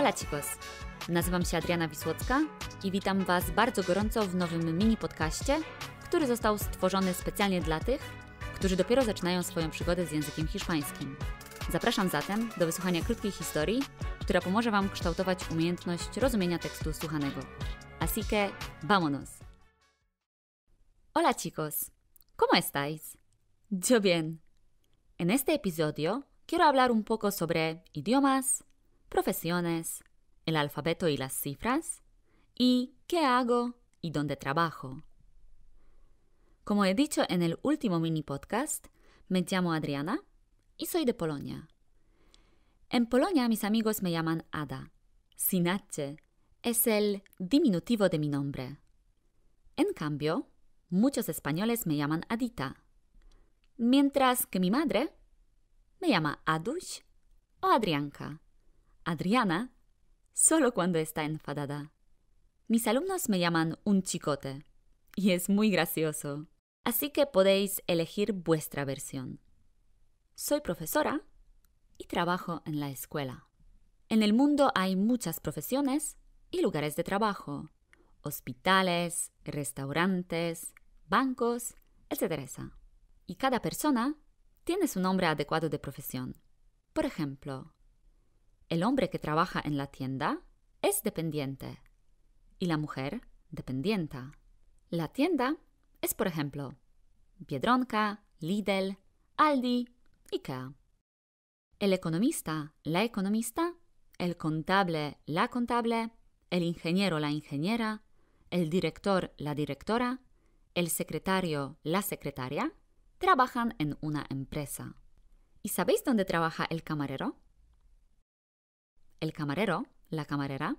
Hola chicos, Nazywam się Adriana Wisłocka i witam Was bardzo gorąco w nowym mini podcaście, który został stworzony specjalnie dla tych, którzy dopiero zaczynają swoją przygodę z językiem hiszpańskim. Zapraszam zatem do wysłuchania krótkiej historii, która pomoże Wam kształtować umiejętność rozumienia tekstu słuchanego. Así que vámonos. Hola chicos, ¿cómo estáis? Yo bien. En este episodio quiero hablar un poco sobre idiomas, profesiones, el alfabeto y las cifras, y qué hago y dónde trabajo. Como he dicho en el último mini podcast, me llamo Adriana y soy de Polonia. En Polonia mis amigos me llaman Ada. Sin es el diminutivo de mi nombre. En cambio, muchos españoles me llaman Adita, mientras que mi madre me llama Adush o Adrianka. Adriana solo cuando está enfadada. Mis alumnos me llaman un chicote y es muy gracioso, así que podéis elegir vuestra versión. Soy profesora y trabajo en la escuela. En el mundo hay muchas profesiones y lugares de trabajo, hospitales, restaurantes, bancos, etc. Y cada persona tiene su nombre adecuado de profesión. Por ejemplo, el hombre que trabaja en la tienda es dependiente y la mujer dependienta. La tienda es, por ejemplo, Biedronka, Lidl, Aldi, IKEA. El economista, la economista, el contable, la contable, el ingeniero, la ingeniera, el director, la directora, el secretario, la secretaria, trabajan en una empresa. ¿Y sabéis dónde trabaja el camarero? El camarero, la camarera,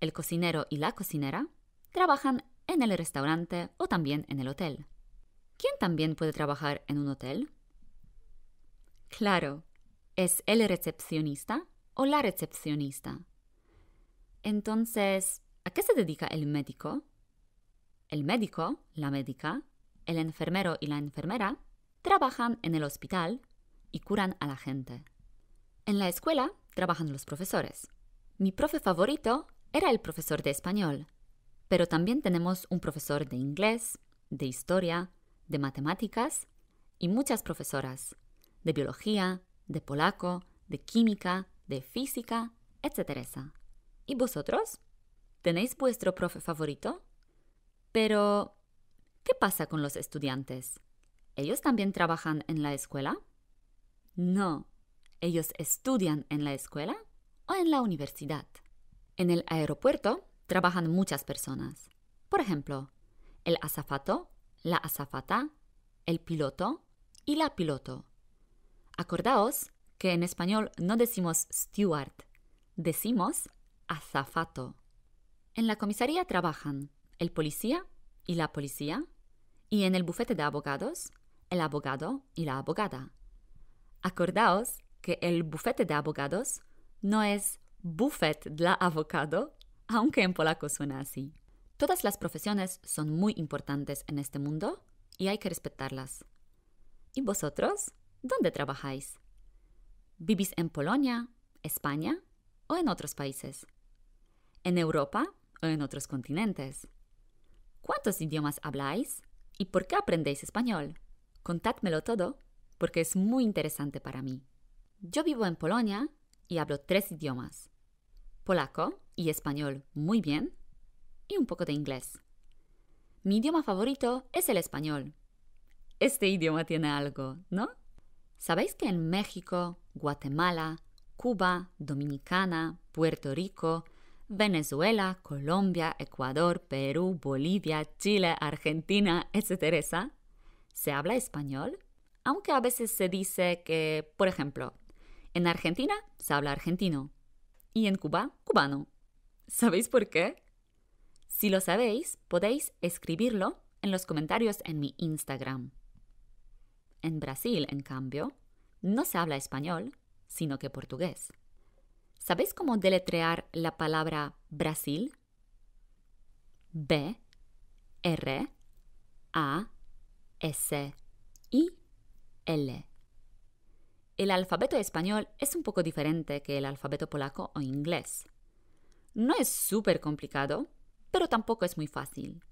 el cocinero y la cocinera trabajan en el restaurante o también en el hotel. ¿Quién también puede trabajar en un hotel? Claro, es el recepcionista o la recepcionista. Entonces, ¿a qué se dedica el médico? El médico, la médica, el enfermero y la enfermera trabajan en el hospital y curan a la gente. En la escuela trabajan los profesores. Mi profe favorito era el profesor de español, pero también tenemos un profesor de inglés, de historia, de matemáticas y muchas profesoras, de biología, de polaco, de química, de física, etc. ¿Y vosotros? ¿Tenéis vuestro profe favorito? Pero, ¿qué pasa con los estudiantes? ¿Ellos también trabajan en la escuela? No, ellos estudian en la escuela o en la universidad. En el aeropuerto trabajan muchas personas. Por ejemplo, el azafato, la azafata, el piloto y la piloto. Acordaos que en español no decimos steward, decimos azafato. En la comisaría trabajan el policía y la policía, y en el bufete de abogados, el abogado y la abogada. Acordaos que el bufete de abogados no es bufet la abogado, aunque en polaco suena así. Todas las profesiones son muy importantes en este mundo y hay que respetarlas. ¿Y vosotros? ¿Dónde trabajáis? ¿Vivís en Polonia, España o en otros países? ¿En Europa o en otros continentes? ¿Cuántos idiomas habláis? ¿Y por qué aprendéis español? Contádmelo todo, porque es muy interesante para mí. Yo vivo en Polonia y hablo tres idiomas. Polaco y español muy bien y un poco de inglés. Mi idioma favorito es el español. Este idioma tiene algo, ¿no? ¿Sabéis que en México, Guatemala, Cuba, Dominicana, Puerto Rico, Venezuela, Colombia, Ecuador, Perú, Bolivia, Chile, Argentina, etc. Se habla español, aunque a veces se dice que, por ejemplo, en Argentina se habla argentino y en Cuba cubano. ¿Sabéis por qué? Si lo sabéis, podéis escribirlo en los comentarios en mi Instagram. En Brasil, en cambio, no se habla español, sino que portugués. ¿Sabéis cómo deletrear la palabra Brasil? B, R, A, S, I, L el alfabeto español es un poco diferente que el alfabeto polaco o inglés. No es súper complicado, pero tampoco es muy fácil.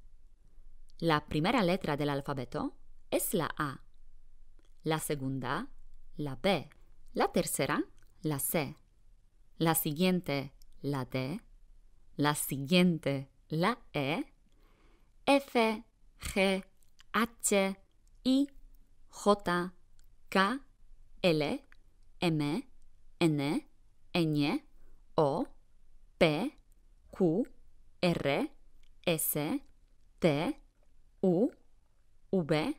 La primera letra del alfabeto es la A, la segunda, la B, la tercera, la C, la siguiente, la D, la siguiente, la E, F, G, H, I, J, K, L, M, N, Ñ, O, P, Q, R, S, T, U, V,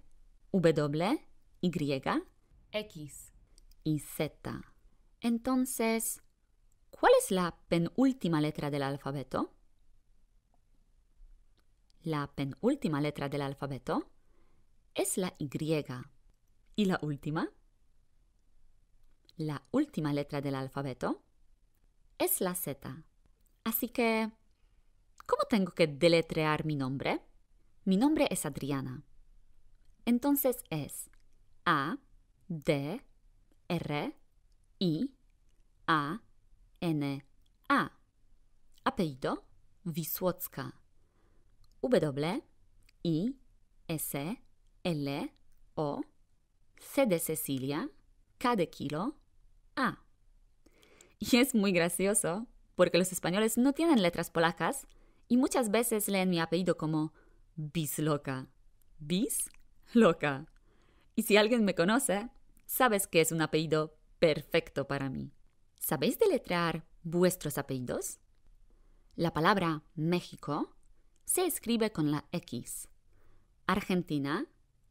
W, Y, X y Z. Entonces, ¿cuál es la penúltima letra del alfabeto? La penúltima letra del alfabeto es la Y. ¿Y la última? la última letra del alfabeto es la Z. Así que, ¿cómo tengo que deletrear mi nombre? Mi nombre es Adriana. Entonces es A, D, R, I, A, N, A. Apellido Wisłocka. W, I, S, L, O, C de Cecilia, K de Kilo, Ah, Y es muy gracioso porque los españoles no tienen letras polacas y muchas veces leen mi apellido como Bisloca. Bisloca. Y si alguien me conoce, sabes que es un apellido perfecto para mí. ¿Sabéis deletrear vuestros apellidos? La palabra México se escribe con la X, Argentina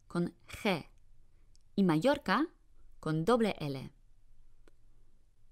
con G y Mallorca con doble L.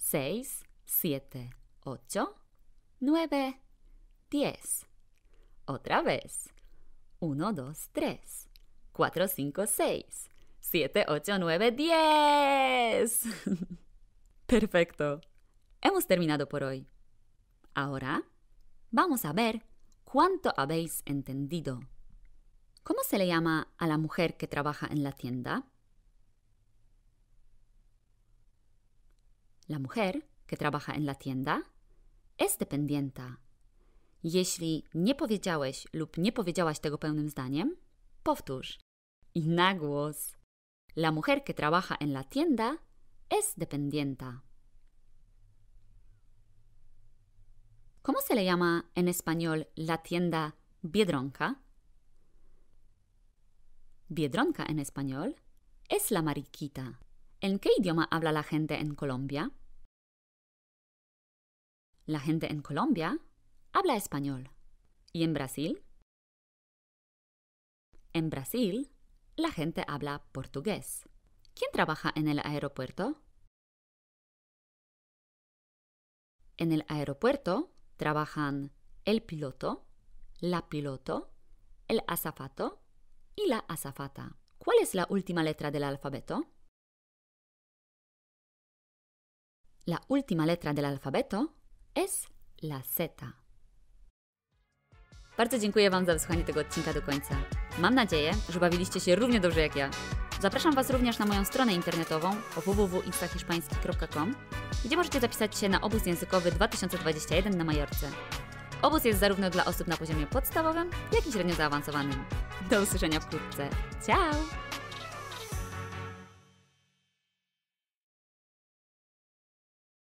6, 7, 8, 9, 10. Otra vez. 1, 2, 3, 4, 5, 6, 7, 8, 9, 10. Perfecto. Hemos terminado por hoy. Ahora vamos a ver cuánto habéis entendido. ¿Cómo se le llama a la mujer que trabaja en la tienda? La mujer, que trabaja en la tienda, es dependienta. Jeśli no powiedziałeś lub nie powiedziałaś tego pełnym zdaniem, powtórz. I na głos. La mujer que trabaja en la tienda es dependienta. ¿Cómo se le llama en español la tienda Biedronka? Biedronka en español es la mariquita. ¿En qué idioma habla la gente en Colombia? La gente en Colombia habla español. ¿Y en Brasil? En Brasil, la gente habla portugués. ¿Quién trabaja en el aeropuerto? En el aeropuerto trabajan el piloto, la piloto, el azafato y la azafata. ¿Cuál es la última letra del alfabeto? La última letra del alfabeto es la Z. Bardzo dziękuję Wam za wysłuchanie tego odcinka do końca. Mam nadzieję, że bawiliście się równie dobrze jak ja. Zapraszam Was również na moją stronę internetową www.instahiszpański.com, gdzie możecie zapisać się na obóz językowy 2021 na Majorce. Obóz jest zarówno dla osób na poziomie podstawowym, jak i średnio zaawansowanym. Do usłyszenia wkrótce. Ciao!